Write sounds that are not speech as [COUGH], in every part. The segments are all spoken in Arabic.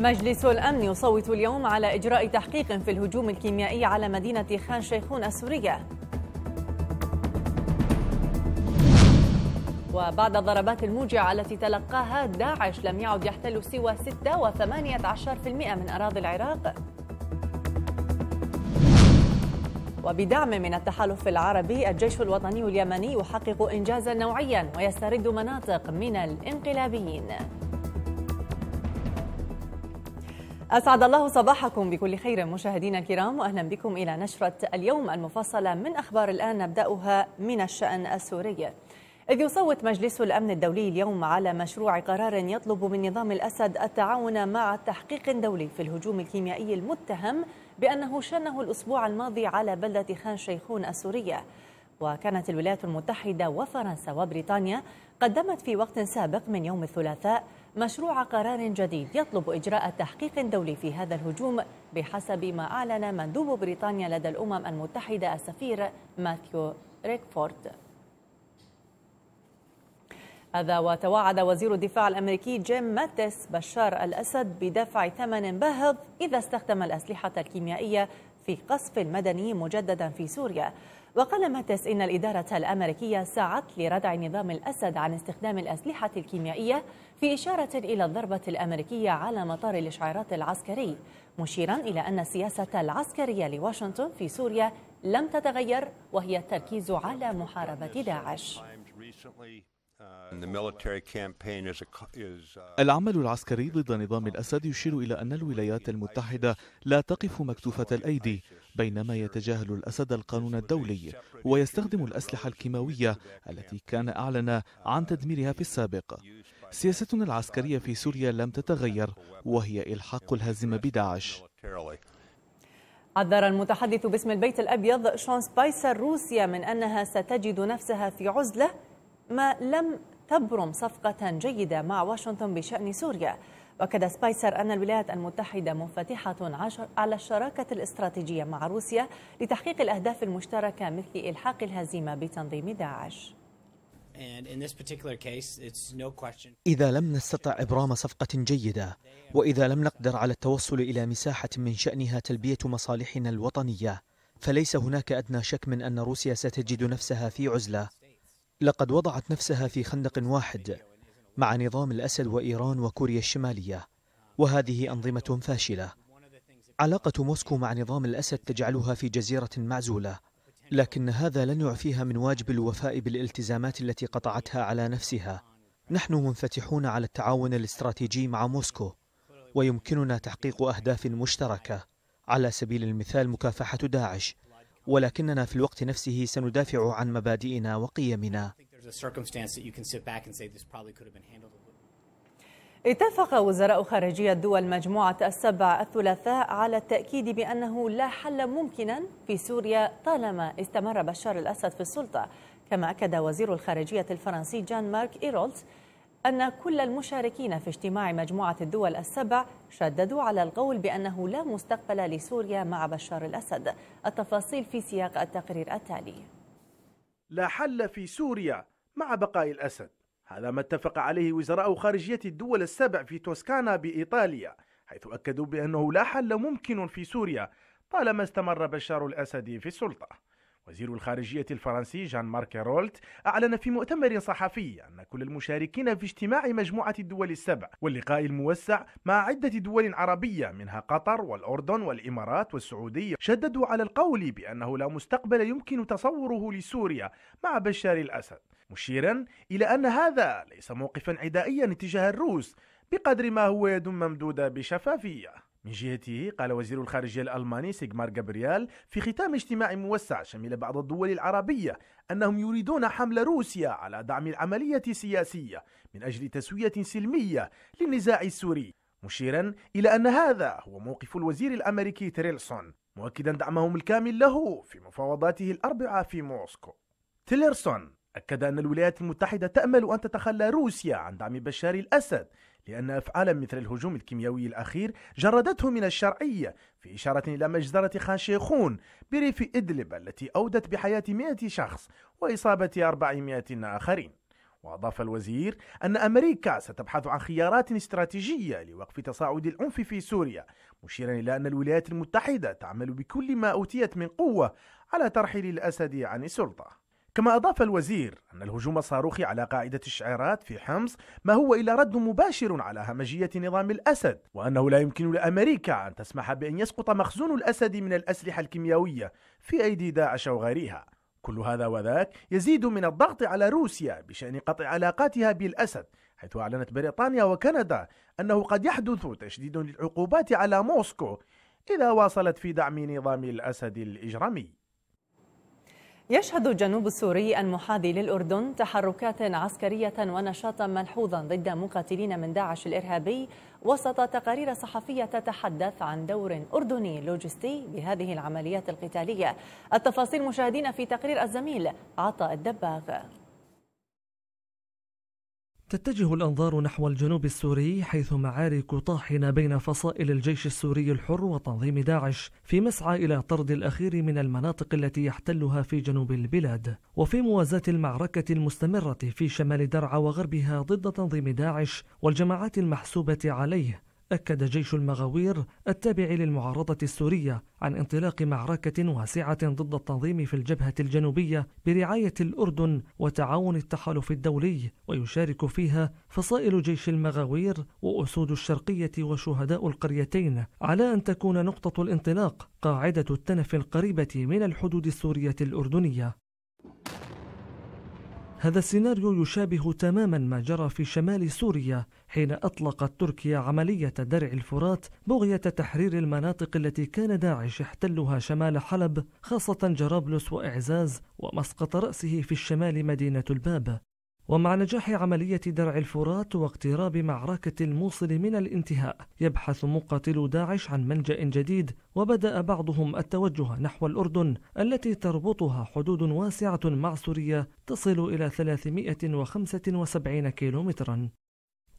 مجلس الأمن يصوت اليوم على إجراء تحقيق في الهجوم الكيميائي على مدينة خان شيخون السورية وبعد الضربات الموجعة التي تلقاها داعش لم يعد يحتل سوى 6.18% من أراضي العراق وبدعم من التحالف العربي الجيش الوطني اليمني يحقق إنجازا نوعيا ويسترد مناطق من الانقلابيين أسعد الله صباحكم بكل خير مشاهدينا الكرام وأهلا بكم إلى نشرة اليوم المفصلة من أخبار الآن نبدأها من الشأن السوري إذ يصوت مجلس الأمن الدولي اليوم على مشروع قرار يطلب من نظام الأسد التعاون مع تحقيق دولي في الهجوم الكيميائي المتهم بأنه شنه الأسبوع الماضي على بلدة خان شيخون السورية وكانت الولايات المتحدة وفرنسا وبريطانيا قدمت في وقت سابق من يوم الثلاثاء مشروع قرار جديد يطلب إجراء تحقيق دولي في هذا الهجوم بحسب ما أعلن مندوب بريطانيا لدى الأمم المتحدة السفير ماثيو ريكفورد هذا وتوعد وزير الدفاع الامريكي جيم ماتس بشار الاسد بدفع ثمن باهظ اذا استخدم الاسلحه الكيميائيه في قصف مدني مجددا في سوريا وقال ماتس ان الاداره الامريكيه سعت لردع نظام الاسد عن استخدام الاسلحه الكيميائيه في إشارة إلى الضربة الأمريكية على مطار الإشعارات العسكري مشيرا إلى أن السياسة العسكرية لواشنطن في سوريا لم تتغير وهي التركيز على محاربة داعش العمل العسكري ضد نظام الأسد يشير إلى أن الولايات المتحدة لا تقف مكتوفة الأيدي بينما يتجاهل الأسد القانون الدولي ويستخدم الأسلحة الكيماوية التي كان أعلن عن تدميرها في السابق سياستنا العسكرية في سوريا لم تتغير وهي إلحاق الهزيمة بداعش عذر المتحدث باسم البيت الأبيض شون سبايسر روسيا من أنها ستجد نفسها في عزلة ما لم تبرم صفقة جيدة مع واشنطن بشأن سوريا وأكد سبايسر أن الولايات المتحدة منفتحة على الشراكة الاستراتيجية مع روسيا لتحقيق الأهداف المشتركة مثل إلحاق الهزيمة بتنظيم داعش إذا لم نستطع إبرام صفقة جيدة وإذا لم نقدر على التوصل إلى مساحة من شأنها تلبية مصالحنا الوطنية فليس هناك أدنى شك من أن روسيا ستجد نفسها في عزلة لقد وضعت نفسها في خندق واحد مع نظام الأسد وإيران وكوريا الشمالية وهذه أنظمة فاشلة علاقة موسكو مع نظام الأسد تجعلها في جزيرة معزولة لكن هذا لن يعفيها من واجب الوفاء بالالتزامات التي قطعتها على نفسها نحن منفتحون على التعاون الاستراتيجي مع موسكو ويمكننا تحقيق أهداف مشتركة على سبيل المثال مكافحة داعش ولكننا في الوقت نفسه سندافع عن مبادئنا وقيمنا اتفق وزراء خارجية دول مجموعة السبع الثلاثاء على التأكيد بأنه لا حل ممكنا في سوريا طالما استمر بشار الأسد في السلطة كما أكد وزير الخارجية الفرنسي جان مارك إيرولز أن كل المشاركين في اجتماع مجموعة الدول السبع شددوا على القول بأنه لا مستقبل لسوريا مع بشار الأسد التفاصيل في سياق التقرير التالي لا حل في سوريا مع بقاء الأسد هذا ما اتفق عليه وزراء خارجية الدول السبع في توسكانا بإيطاليا حيث أكدوا بأنه لا حل ممكن في سوريا طالما استمر بشار الأسد في السلطة وزير الخارجية الفرنسي جان مارك رولت أعلن في مؤتمر صحفي أن كل المشاركين في اجتماع مجموعة الدول السبع واللقاء الموسع مع عدة دول عربية منها قطر والأردن والإمارات والسعودية شددوا على القول بأنه لا مستقبل يمكن تصوره لسوريا مع بشار الأسد مشيرا إلى أن هذا ليس موقفا عدائيا تجاه الروس بقدر ما هو يد ممدودة بشفافية من جهته قال وزير الخارجية الألماني سيغمار جابريال في ختام اجتماع موسع شمل بعض الدول العربية أنهم يريدون حمل روسيا على دعم العملية السياسية من أجل تسوية سلمية للنزاع السوري مشيرا إلى أن هذا هو موقف الوزير الأمريكي تريلسون مؤكدا دعمهم الكامل له في مفاوضاته الأربعة في موسكو تيلرسون أكد أن الولايات المتحدة تأمل أن تتخلى روسيا عن دعم بشار الأسد لأن أفعالا مثل الهجوم الكيميائي الأخير جردته من الشرعية في إشارة إلى مجزرة خاشيخون بريف إدلب التي أودت بحياة 100 شخص وإصابة 400 آخرين وأضاف الوزير أن أمريكا ستبحث عن خيارات استراتيجية لوقف تصاعد العنف في سوريا مشيرا إلى أن الولايات المتحدة تعمل بكل ما أوتيت من قوة على ترحيل الأسد عن السلطة كما أضاف الوزير أن الهجوم الصاروخي على قاعدة الشعيرات في حمص ما هو إلا رد مباشر على همجية نظام الأسد وأنه لا يمكن لأمريكا أن تسمح بأن يسقط مخزون الأسد من الأسلحة الكيميائية في أيدي داعش وغيرها كل هذا وذاك يزيد من الضغط على روسيا بشأن قطع علاقاتها بالأسد حيث أعلنت بريطانيا وكندا أنه قد يحدث تشديد للعقوبات على موسكو إذا واصلت في دعم نظام الأسد الإجرامي يشهد الجنوب السوري المحاذي للأردن تحركات عسكرية ونشاطا ملحوظا ضد مقاتلين من داعش الإرهابي وسط تقارير صحفية تتحدث عن دور أردني لوجستي بهذه العمليات القتالية التفاصيل مشاهدين في تقرير الزميل عطاء الدباغ تتجه الأنظار نحو الجنوب السوري حيث معارك طاحنة بين فصائل الجيش السوري الحر وتنظيم داعش في مسعى إلى طرد الأخير من المناطق التي يحتلها في جنوب البلاد وفي موازاة المعركة المستمرة في شمال درعا وغربها ضد تنظيم داعش والجماعات المحسوبة عليه أكد جيش المغاوير التابع للمعارضة السورية عن انطلاق معركة واسعة ضد التنظيم في الجبهة الجنوبية برعاية الأردن وتعاون التحالف الدولي ويشارك فيها فصائل جيش المغاوير وأسود الشرقية وشهداء القريتين على أن تكون نقطة الانطلاق قاعدة التنف القريبة من الحدود السورية الأردنية هذا السيناريو يشابه تماما ما جرى في شمال سوريا حين أطلقت تركيا عملية درع الفرات بغية تحرير المناطق التي كان داعش يحتلها شمال حلب خاصة جرابلس وإعزاز ومسقط رأسه في الشمال مدينة الباب ومع نجاح عملية درع الفرات واقتراب معركة الموصل من الانتهاء يبحث مقاتلو داعش عن ملجأ جديد وبدأ بعضهم التوجه نحو الأردن التي تربطها حدود واسعة مع سوريا تصل إلى 375 كيلومترا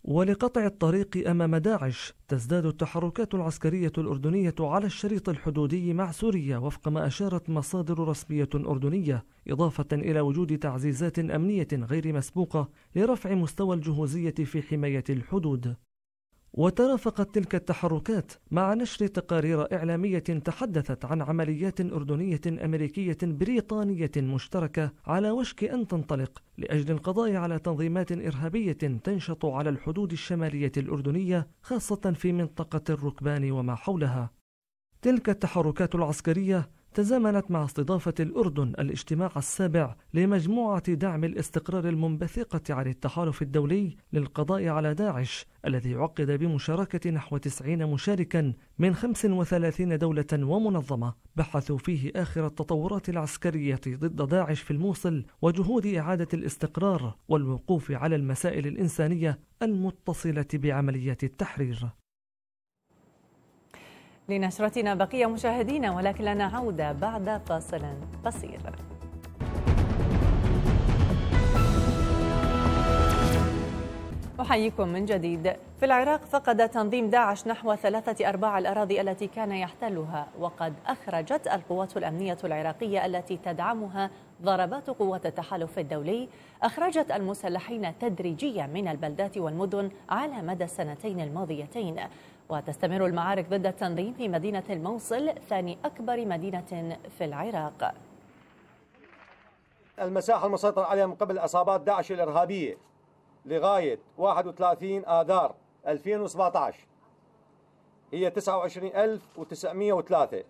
ولقطع الطريق أمام داعش تزداد التحركات العسكرية الأردنية على الشريط الحدودي مع سوريا وفق ما أشارت مصادر رسمية أردنية إضافة إلى وجود تعزيزات أمنية غير مسبوقة لرفع مستوى الجهوزية في حماية الحدود وترافقت تلك التحركات مع نشر تقارير إعلامية تحدثت عن عمليات أردنية أمريكية بريطانية مشتركة على وشك أن تنطلق لأجل القضاء على تنظيمات إرهابية تنشط على الحدود الشمالية الأردنية خاصة في منطقة الركبان وما حولها. تلك التحركات العسكرية تزامنت مع استضافة الأردن الاجتماع السابع لمجموعة دعم الاستقرار المنبثقة عن التحالف الدولي للقضاء على داعش الذي عقد بمشاركة نحو 90 مشاركا من 35 دولة ومنظمة بحثوا فيه آخر التطورات العسكرية ضد داعش في الموصل وجهود إعادة الاستقرار والوقوف على المسائل الإنسانية المتصلة بعمليات التحرير لنشرتنا بقية مشاهدينا ولكن لنا عودة بعد فاصل قصير أحييكم من جديد في العراق فقد تنظيم داعش نحو ثلاثة أرباع الأراضي التي كان يحتلها وقد أخرجت القوات الأمنية العراقية التي تدعمها ضربات قوات التحالف الدولي أخرجت المسلحين تدريجيا من البلدات والمدن على مدى السنتين الماضيتين وتستمر المعارك ضد التنظيم في مدينة الموصل ثاني أكبر مدينة في العراق المساحة المسيطر عليها من قبل عصابات داعش الإرهابية لغاية 31 آذار 2017 هي 29903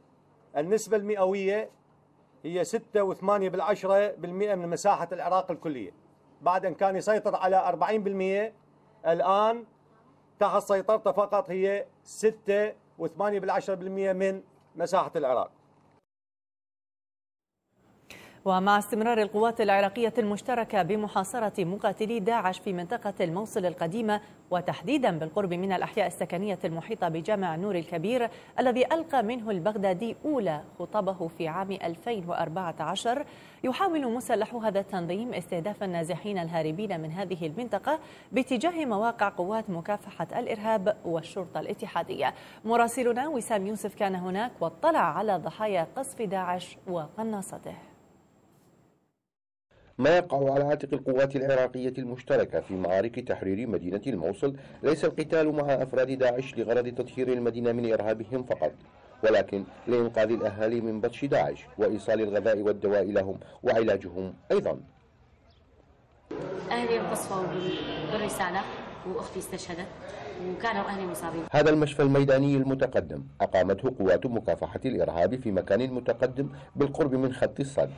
النسبة المئوية هي 6.8% من مساحة العراق الكلية بعد أن كان يسيطر على 40 الآن تحت سيطرته فقط هي 6.8% من مساحة العراق ومع استمرار القوات العراقية المشتركة بمحاصرة مقاتلي داعش في منطقة الموصل القديمة وتحديدا بالقرب من الأحياء السكنية المحيطة بجامع نور الكبير الذي ألقى منه البغدادي أولى خطبه في عام 2014 يحاول مسلحو هذا التنظيم استهداف النازحين الهاربين من هذه المنطقة باتجاه مواقع قوات مكافحة الإرهاب والشرطة الاتحادية مراسلنا وسام يوسف كان هناك واطلع على ضحايا قصف داعش وقناصته ما يقع على عاتق القوات العراقية المشتركة في معارك تحرير مدينة الموصل ليس القتال مع أفراد داعش لغرض تطهير المدينة من إرهابهم فقط ولكن لإنقاذ الأهالي من بطش داعش وإيصال الغذاء والدواء لهم وعلاجهم أيضا أهلي القصفة والرسالة واختي استشهدت وكانوا اهلي مصابين. هذا المشفى الميداني المتقدم اقامته قوات مكافحه الارهاب في مكان متقدم بالقرب من خط الصد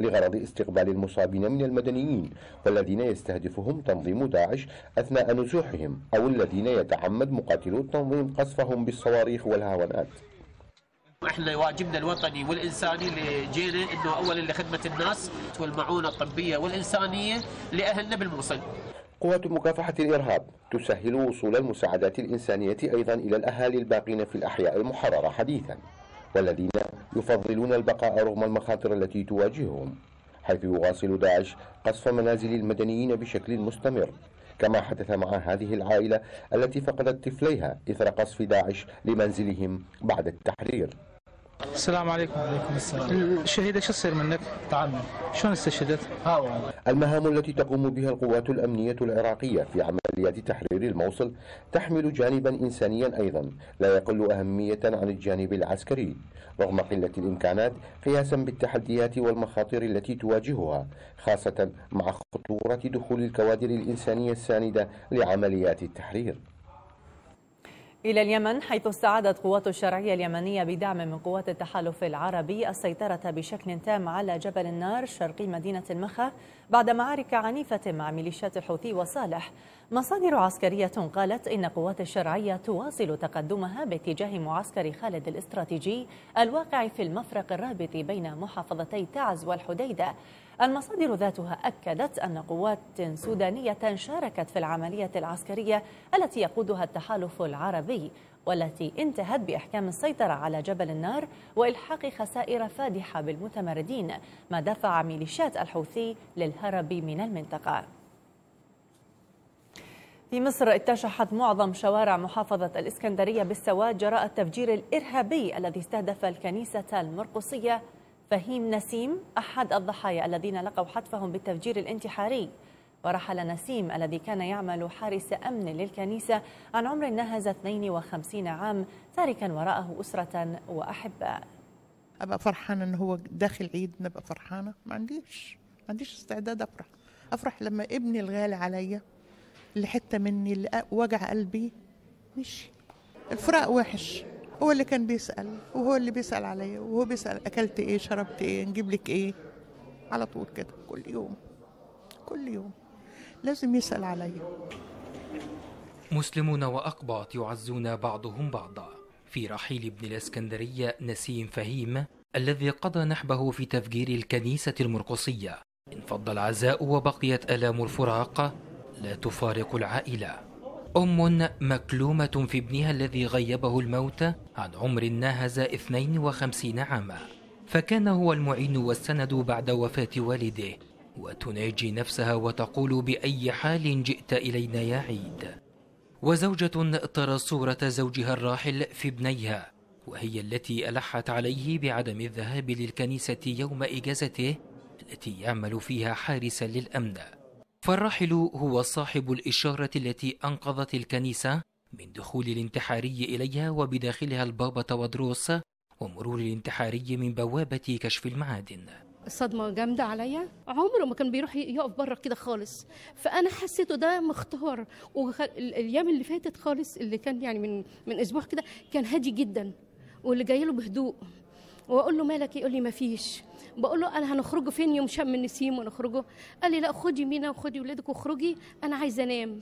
لغرض استقبال المصابين من المدنيين والذين يستهدفهم تنظيم داعش اثناء نزوحهم او الذين يتعمد مقاتلو التنظيم قصفهم بالصواريخ والهاونات. احنا واجبنا الوطني والانساني اللي جينا انه اولا لخدمه الناس والمعونه الطبيه والانسانيه لاهلنا بالموصل. قوات مكافحة الإرهاب تسهل وصول المساعدات الإنسانية أيضا إلى الأهالي الباقين في الأحياء المحررة حديثا والذين يفضلون البقاء رغم المخاطر التي تواجههم حيث يواصل داعش قصف منازل المدنيين بشكل مستمر كما حدث مع هذه العائلة التي فقدت طفليها إثر قصف داعش لمنزلهم بعد التحرير السلام عليكم وعليكم السلام الشهيدة شو تصير منك؟ تعلم شلون استشهدت؟ ها والله المهام التي تقوم بها القوات الأمنية العراقية في عمليات تحرير الموصل تحمل جانبا إنسانيا أيضا لا يقل أهمية عن الجانب العسكري رغم قلة الإمكانات قياسا بالتحديات والمخاطر التي تواجهها خاصة مع خطورة دخول الكوادر الإنسانية الساندة لعمليات التحرير إلى اليمن حيث استعادت قوات الشرعية اليمنية بدعم من قوات التحالف العربي السيطرة بشكل تام على جبل النار شرقي مدينة المخا بعد معارك عنيفة مع ميليشيات الحوثي وصالح مصادر عسكرية قالت إن قوات الشرعية تواصل تقدمها باتجاه معسكر خالد الاستراتيجي الواقع في المفرق الرابط بين محافظتي تعز والحديدة المصادر ذاتها أكدت أن قوات سودانية شاركت في العملية العسكرية التي يقودها التحالف العربي والتي انتهت بإحكام السيطرة على جبل النار وإلحاق خسائر فادحة بالمتمردين ما دفع ميليشيات الحوثي للهرب من المنطقة في مصر اتشحت معظم شوارع محافظة الإسكندرية بالسواد جراء التفجير الإرهابي الذي استهدف الكنيسة المرقصية فهيم نسيم أحد الضحايا الذين لقوا حتفهم بالتفجير الانتحاري ورحل نسيم الذي كان يعمل حارس أمن للكنيسة عن عمر نهز 52 عام تاركا وراءه أسرة وأحباء أبقى فرحانة أنه هو داخل عيد نبقى فرحانة ما عنديش ما عنديش استعداد أفرح أفرح لما ابني الغالي عليا اللي حتة مني اللي وجع قلبي مشي الفراق وحش هو اللي كان بيسأل وهو اللي بيسأل عليا وهو بيسأل أكلت إيه شربت إيه نجيب لك إيه على طول كده كل يوم كل يوم لازم يسأل عليا مسلمون وأقباط يعزون بعضهم بعضا في رحيل ابن الإسكندرية نسيم فهيم الذي قضى نحبه في تفجير الكنيسة المرقصية انفض العزاء وبقيت آلام الفراق لا تفارق العائلة أم مكلومة في ابنها الذي غيبه الموت عن عمر ناهز 52 عاما فكان هو المعين والسند بعد وفاة والده وتناجي نفسها وتقول بأي حال جئت إلينا يا عيد وزوجة ترى صورة زوجها الراحل في ابنيها وهي التي ألحت عليه بعدم الذهاب للكنيسة يوم إجازته التي يعمل فيها حارسا للأمن فالراحل هو صاحب الإشارة التي أنقذت الكنيسة من دخول الانتحاري إليها وبداخلها البابا تودروس ومرور الانتحاري من بوابة كشف المعادن صدمة جامدة عليا عمره ما كان بيروح يقف بره كده خالص فأنا حسيته ده مختار والأيام اللي فاتت خالص اللي كان يعني من من أسبوع كده كان هادي جدا واللي جاي له بهدوء وأقول له مالك يقول لي ما فيش بقول له انا هنخرجوا فين يوم شم النسيم ونخرجوا قال لي لا خدي مينا وخدي ولادك واخرجي انا عايزه انام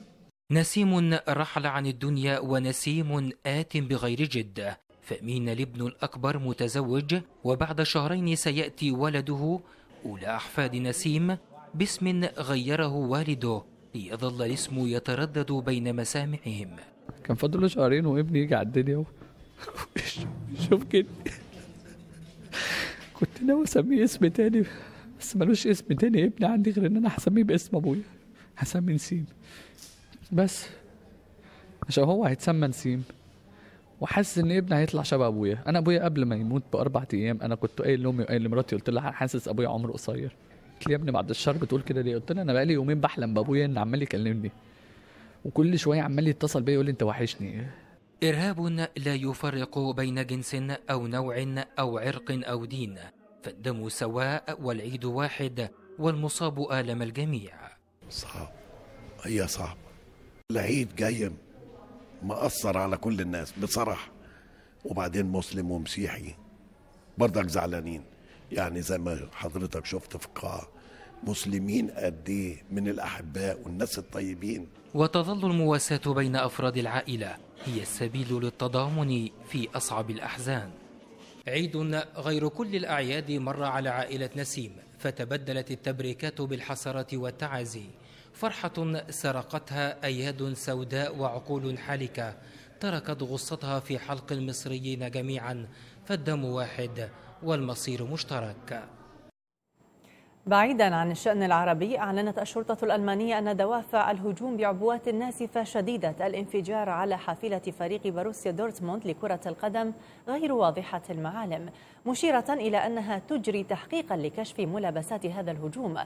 نسيم رحل عن الدنيا ونسيم آت بغير جدة فمين الابن الأكبر متزوج وبعد شهرين سيأتي ولده أولى أحفاد نسيم باسم غيره والده ليظل الاسم يتردد بين مسامعهم كان فاضل شهرين وابني يجي على الدنيا [LAUGHS] شوف كده كنت ناوي اسميه اسم تاني بس ملوش اسم تاني ابني عندي غير ان انا هسميه باسم ابويا هسمي نسيم بس عشان هو هيتسمى نسيم وحاسس ان ابني هيطلع شبه ابويا انا ابويا قبل ما يموت باربع ايام انا كنت قايل لامي وقايل لمراتي قلت لها حاسس ابويا عمره قصير قلت لي يا ابني بعد الشر بتقول كده ليه قلت لها انا بقالي يومين بحلم بابويا ان عمال يكلمني وكل شويه عمال يتصل بيا يقول لي انت وحشني إرهاب لا يفرق بين جنس أو نوع أو عرق أو دين فالدم سواء والعيد واحد والمصاب آلم الجميع صعب هي صعب العيد جاي مأثر على كل الناس بصراحة وبعدين مسلم ومسيحي برضك زعلانين يعني زي ما حضرتك شفت في القاعة مسلمين قد ايه من الاحباء والناس الطيبين وتظل المواساة بين افراد العائلة هي السبيل للتضامن في اصعب الاحزان عيد غير كل الاعياد مر على عائلة نسيم فتبدلت التبريكات بالحسرات والتعازي فرحة سرقتها اياد سوداء وعقول حالكة تركت غصتها في حلق المصريين جميعا فالدم واحد والمصير مشترك بعيدا عن الشأن العربي أعلنت الشرطة الألمانية أن دوافع الهجوم بعبوات ناسفة شديدة الانفجار على حافلة فريق باروسيا دورتموند لكرة القدم غير واضحة المعالم مشيرة إلى أنها تجري تحقيقا لكشف ملابسات هذا الهجوم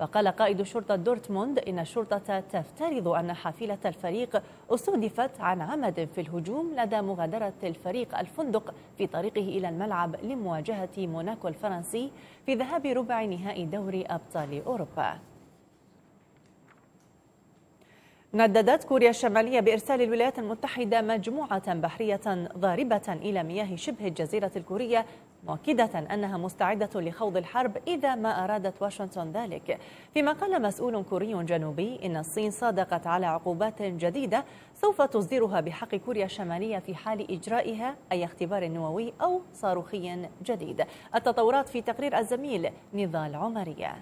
وقال قائد شرطة دورتموند إن الشرطة تفترض أن حافلة الفريق استهدفت عن عمد في الهجوم لدى مغادرة الفريق الفندق في طريقه إلى الملعب لمواجهة موناكو الفرنسي في ذهاب ربع نهائي دوري أبطال أوروبا نددت كوريا الشمالية بإرسال الولايات المتحدة مجموعة بحرية ضاربة إلى مياه شبه الجزيرة الكورية مؤكدة أنها مستعدة لخوض الحرب إذا ما أرادت واشنطن ذلك فيما قال مسؤول كوري جنوبي إن الصين صادقت على عقوبات جديدة سوف تصدرها بحق كوريا الشمالية في حال إجرائها أي اختبار نووي أو صاروخي جديد التطورات في تقرير الزميل نضال عمرية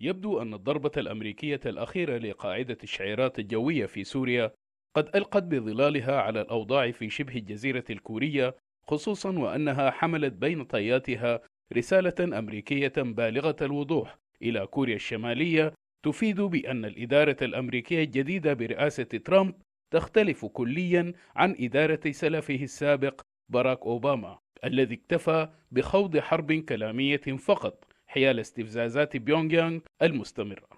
يبدو أن الضربة الأمريكية الأخيرة لقاعدة الشعيرات الجوية في سوريا قد ألقت بظلالها على الأوضاع في شبه الجزيرة الكورية خصوصا وأنها حملت بين طياتها رسالة أمريكية بالغة الوضوح إلى كوريا الشمالية تفيد بأن الإدارة الأمريكية الجديدة برئاسة ترامب تختلف كليا عن إدارة سلفه السابق باراك أوباما الذي اكتفى بخوض حرب كلامية فقط حيال استفزازات بيونغ يانغ المستمرة.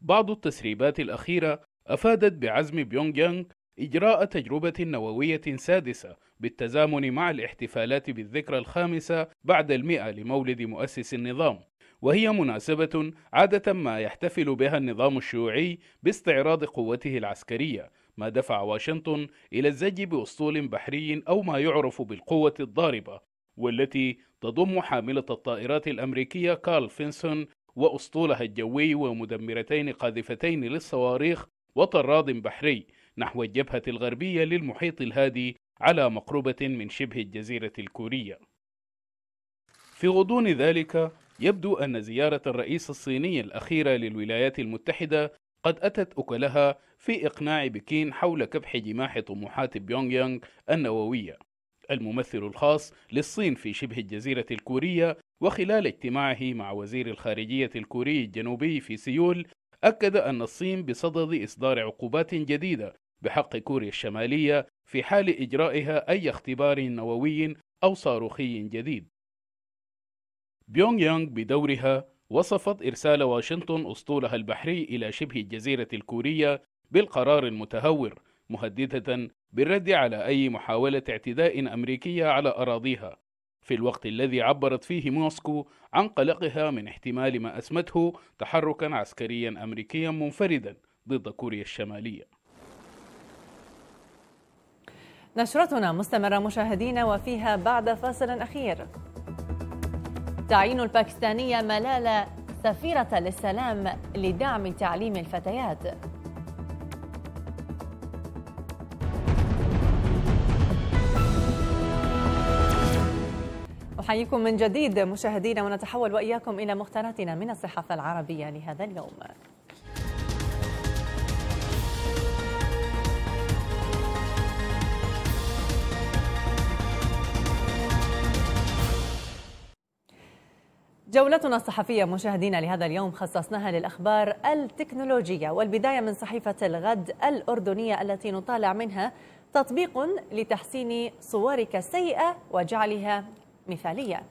بعض التسريبات الأخيرة أفادت بعزم بيونغ يانغ إجراء تجربة نووية سادسة بالتزامن مع الاحتفالات بالذكرى الخامسة بعد المئة لمولد مؤسس النظام وهي مناسبة عادة ما يحتفل بها النظام الشيوعي باستعراض قوته العسكرية ما دفع واشنطن إلى الزج بأسطول بحري أو ما يعرف بالقوة الضاربة والتي تضم حاملة الطائرات الأمريكية كارل فينسون وأسطولها الجوي ومدمرتين قاذفتين للصواريخ وطراد بحري نحو الجبهة الغربية للمحيط الهادي على مقربة من شبه الجزيرة الكورية في غضون ذلك يبدو أن زيارة الرئيس الصيني الأخيرة للولايات المتحدة قد أتت أكلها في إقناع بكين حول كبح جماح طموحات بيونغ يانغ النووية الممثل الخاص للصين في شبه الجزيرة الكورية وخلال اجتماعه مع وزير الخارجية الكوري الجنوبي في سيول أكد أن الصين بصدد إصدار عقوبات جديدة بحق كوريا الشمالية في حال إجرائها أي اختبار نووي أو صاروخي جديد بيونغ يانغ بدورها وصفت إرسال واشنطن أسطولها البحري إلى شبه الجزيرة الكورية بالقرار المتهور مهددة بالرد على أي محاولة اعتداء أمريكية على أراضيها في الوقت الذي عبرت فيه موسكو عن قلقها من احتمال ما أسمته تحركا عسكريا أمريكيا منفردا ضد كوريا الشمالية نشرتنا مستمرة مشاهدينا وفيها بعد فاصل أخير تعيين الباكستانية ملالة سفيرة للسلام لدعم تعليم الفتيات نحييكم من جديد مشاهدينا ونتحول وإياكم إلى مختاراتنا من الصحافة العربية لهذا اليوم جولتنا الصحفية مشاهدينا لهذا اليوم خصصناها للأخبار التكنولوجية والبداية من صحيفة الغد الأردنية التي نطالع منها تطبيق لتحسين صورك السيئة وجعلها مثالية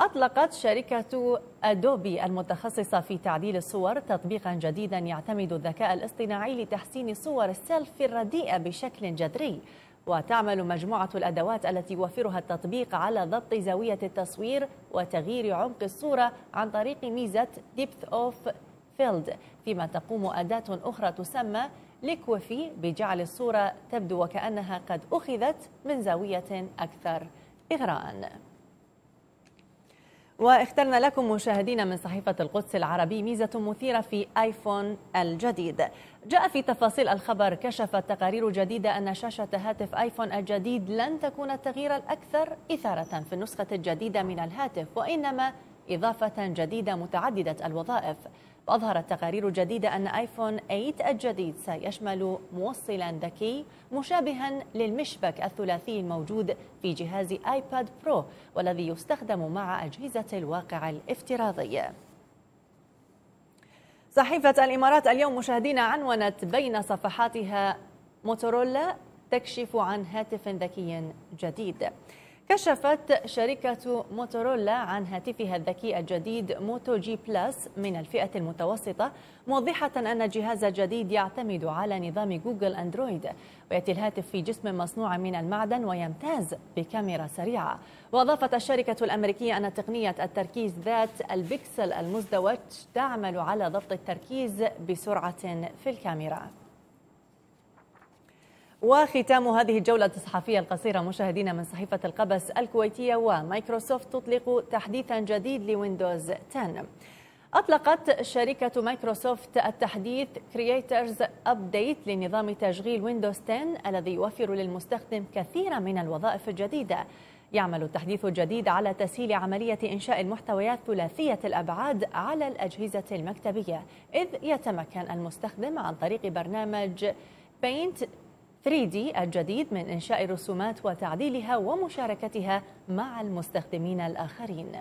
أطلقت شركة أدوبي المتخصصة في تعديل الصور تطبيقا جديدا يعتمد الذكاء الاصطناعي لتحسين صور السيلفي الرديئة بشكل جذري وتعمل مجموعة الأدوات التي يوفرها التطبيق على ضبط زاوية التصوير وتغيير عمق الصورة عن طريق ميزة Depth of Field فيما تقوم أداة أخرى تسمى ليكوفي بجعل الصورة تبدو وكأنها قد أخذت من زاوية أكثر إغراءً واخترنا لكم مشاهدينا من صحيفة القدس العربي ميزة مثيرة في آيفون الجديد جاء في تفاصيل الخبر كشفت تقارير جديدة أن شاشة هاتف آيفون الجديد لن تكون التغيير الأكثر إثارة في النسخة الجديدة من الهاتف وإنما إضافة جديدة متعددة الوظائف وأظهرت تقارير جديدة أن آيفون 8 الجديد سيشمل موصلا ذكي مشابها للمشبك الثلاثي الموجود في جهاز آيباد برو والذي يستخدم مع أجهزة الواقع الافتراضي صحيفة الإمارات اليوم مشاهدين عنونت بين صفحاتها موتورولا تكشف عن هاتف ذكي جديد كشفت شركة موتورولا عن هاتفها الذكي الجديد موتو جي بلس من الفئة المتوسطة موضحة أن الجهاز الجديد يعتمد على نظام جوجل أندرويد ويأتي الهاتف في جسم مصنوع من المعدن ويمتاز بكاميرا سريعة وأضافت الشركة الأمريكية أن تقنية التركيز ذات البكسل المزدوج تعمل على ضبط التركيز بسرعة في الكاميرا وختام هذه الجولة الصحفية القصيرة مشاهدينا من صحيفة القبس الكويتية ومايكروسوفت تطلق تحديثا جديد لويندوز 10 أطلقت شركة مايكروسوفت التحديث Creators Update لنظام تشغيل ويندوز 10 الذي يوفر للمستخدم كثيرا من الوظائف الجديدة يعمل التحديث الجديد على تسهيل عملية إنشاء المحتويات ثلاثية الأبعاد على الأجهزة المكتبية إذ يتمكن المستخدم عن طريق برنامج Paint 3D الجديد من إنشاء الرسومات وتعديلها ومشاركتها مع المستخدمين الآخرين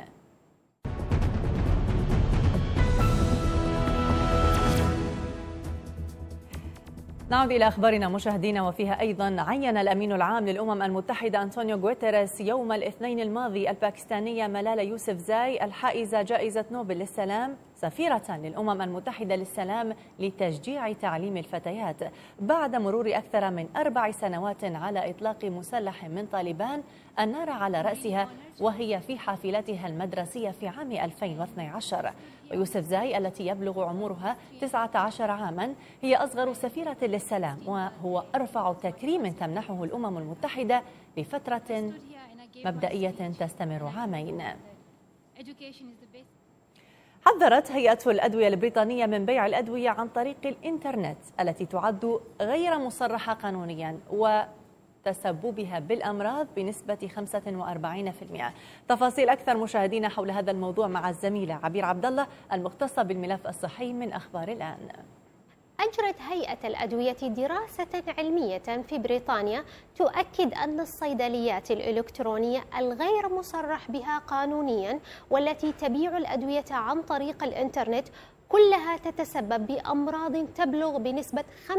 نعود إلى أخبارنا مشاهدينا وفيها أيضا عين الأمين العام للأمم المتحدة أنطونيو غوتيريس يوم الاثنين الماضي الباكستانية ملالا يوسف زاي الحائزة جائزة نوبل للسلام سفيرة للأمم المتحدة للسلام لتشجيع تعليم الفتيات بعد مرور أكثر من أربع سنوات على إطلاق مسلح من طالبان النار على رأسها وهي في حافلتها المدرسية في عام 2012 ويوسف زاي التي يبلغ عمرها 19 عاما هي أصغر سفيرة للسلام وهو أرفع تكريم تمنحه الأمم المتحدة لفترة مبدئية تستمر عامين حذرت هيئة الأدوية البريطانية من بيع الأدوية عن طريق الإنترنت التي تعد غير مصرحة قانونيا وتسببها بالأمراض بنسبة 45% تفاصيل أكثر مشاهدينا حول هذا الموضوع مع الزميلة عبير عبد الله المختصة بالملف الصحي من أخبار الآن أجرت هيئة الأدوية دراسة علمية في بريطانيا تؤكد أن الصيدليات الإلكترونية الغير مصرح بها قانونيا والتي تبيع الأدوية عن طريق الإنترنت كلها تتسبب بأمراض تبلغ بنسبة 45%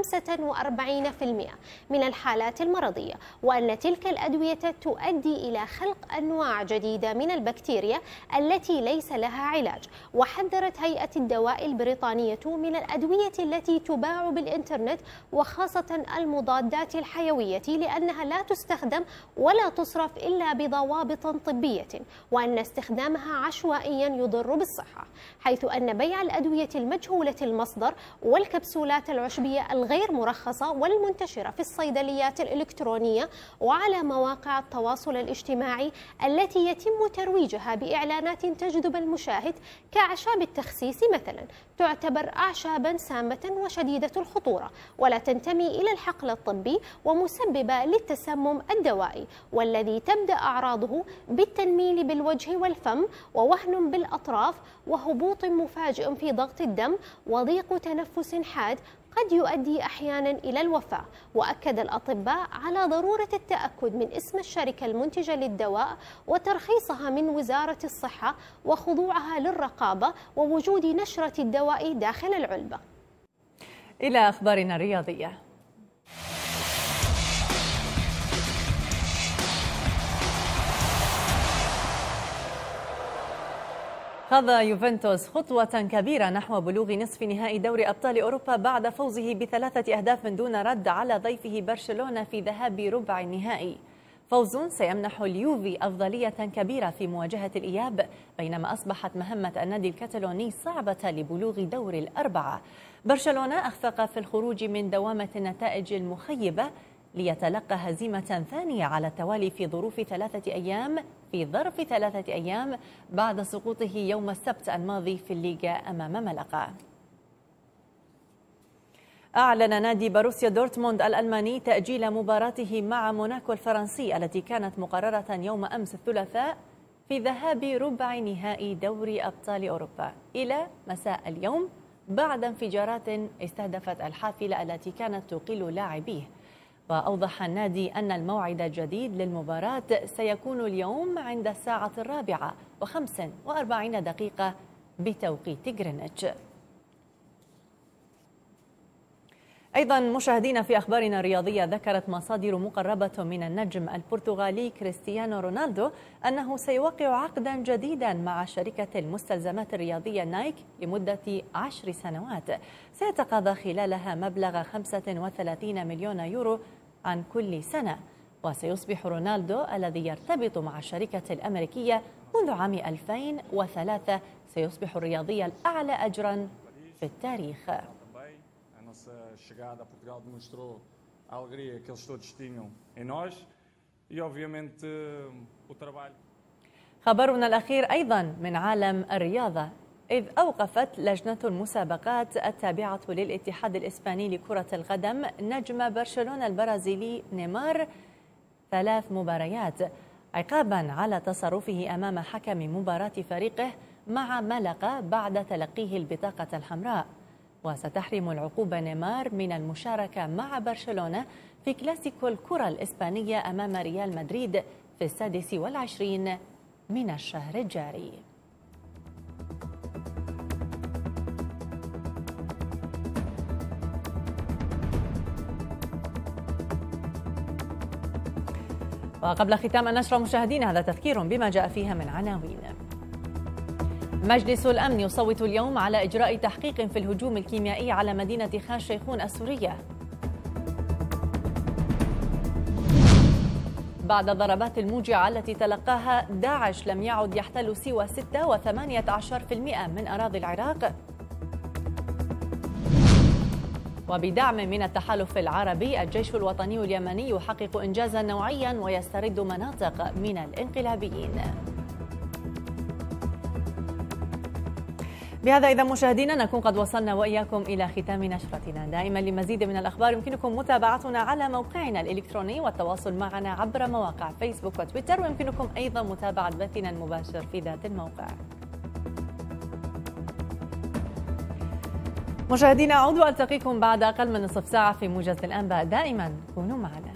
من الحالات المرضية وأن تلك الأدوية تؤدي إلى خلق أنواع جديدة من البكتيريا التي ليس لها علاج وحذرت هيئة الدواء البريطانية من الأدوية التي تباع بالإنترنت وخاصة المضادات الحيوية لأنها لا تستخدم ولا تصرف إلا بضوابط طبية وأن استخدامها عشوائيا يضر بالصحة حيث أن بيع الأدوية الأدوية المجهولة المصدر والكبسولات العشبية الغير مرخصة والمنتشرة في الصيدليات الإلكترونية وعلى مواقع التواصل الاجتماعي التي يتم ترويجها بإعلانات تجذب المشاهد كأعشاب التخسيس مثلا تعتبر أعشابا سامة وشديدة الخطورة ولا تنتمي إلى الحقل الطبي ومسببة للتسمم الدوائي والذي تبدأ أعراضه بالتنميل بالوجه والفم ووهن بالأطراف وهبوط مفاجئ في ضغط ضغط الدم وضيق تنفس حاد قد يؤدي احيانا الى الوفاه واكد الاطباء على ضروره التاكد من اسم الشركه المنتجه للدواء وترخيصها من وزاره الصحه وخضوعها للرقابه ووجود نشره الدواء داخل العلبه الى اخبارنا الرياضيه خاض يوفنتوس خطوة كبيرة نحو بلوغ نصف نهائي دوري أبطال أوروبا بعد فوزه بثلاثة أهداف دون رد على ضيفه برشلونة في ذهاب ربع النهائي فوز سيمنح اليوفي أفضلية كبيرة في مواجهة الإياب بينما أصبحت مهمة النادي الكتالوني صعبة لبلوغ دور الأربعة برشلونة أخفق في الخروج من دوامة النتائج المخيبة ليتلقى هزيمة ثانية على التوالي في ظروف ثلاثة أيام في ظرف ثلاثة أيام بعد سقوطه يوم السبت الماضي في الليغا أمام ملقا أعلن نادي باروسيا دورتموند الألماني تأجيل مباراته مع موناكو الفرنسي التي كانت مقررة يوم أمس الثلاثاء في ذهاب ربع نهائي دوري أبطال أوروبا إلى مساء اليوم بعد انفجارات استهدفت الحافلة التي كانت تقل لاعبيه وأوضح النادي أن الموعد الجديد للمباراة سيكون اليوم عند الساعة الرابعة وخمس وأربعين دقيقة بتوقيت جرينتش أيضا مشاهدينا في أخبارنا الرياضية ذكرت مصادر مقربة من النجم البرتغالي كريستيانو رونالدو أنه سيوقع عقدا جديدا مع شركة المستلزمات الرياضية نايك لمدة عشر سنوات سيتقاضى خلالها مبلغ 35 مليون يورو عن كل سنة وسيصبح رونالدو الذي يرتبط مع الشركة الأمريكية منذ عام 2003 سيصبح الرياضي الأعلى أجرا في التاريخ e, خبرنا الأخير أيضا من عالم الرياضة إذ أوقفت لجنة المسابقات التابعة للاتحاد الإسباني لكرة القدم نجم برشلونة البرازيلي نيمار ثلاث مباريات عقابا على تصرفه أمام حكم مباراة فريقه مع ملقة بعد تلقيه البطاقة الحمراء وستحرم العقوبة نيمار من المشاركة مع برشلونة في كلاسيكو الكرة الإسبانية أمام ريال مدريد في السادس والعشرين من الشهر الجاري وقبل ختام النشرة مشاهدينا هذا تذكير بما جاء فيها من عناوين مجلس الأمن يصوت اليوم على إجراء تحقيق في الهجوم الكيميائي على مدينة خان شيخون السورية بعد الضربات الموجعة التي تلقاها داعش لم يعد يحتل سوى 6 و18% من أراضي العراق وبدعم من التحالف العربي الجيش الوطني اليمني يحقق إنجازا نوعيا ويسترد مناطق من الانقلابيين بهذا إذا مشاهدينا نكون قد وصلنا وإياكم إلى ختام نشرتنا دائما لمزيد من الأخبار يمكنكم متابعتنا على موقعنا الإلكتروني والتواصل معنا عبر مواقع فيسبوك وتويتر ويمكنكم أيضا متابعة بثنا المباشر في ذات الموقع مشاهدينا أعود ألتقيكم بعد أقل من نصف ساعة في موجز الأنباء دائما كونوا معنا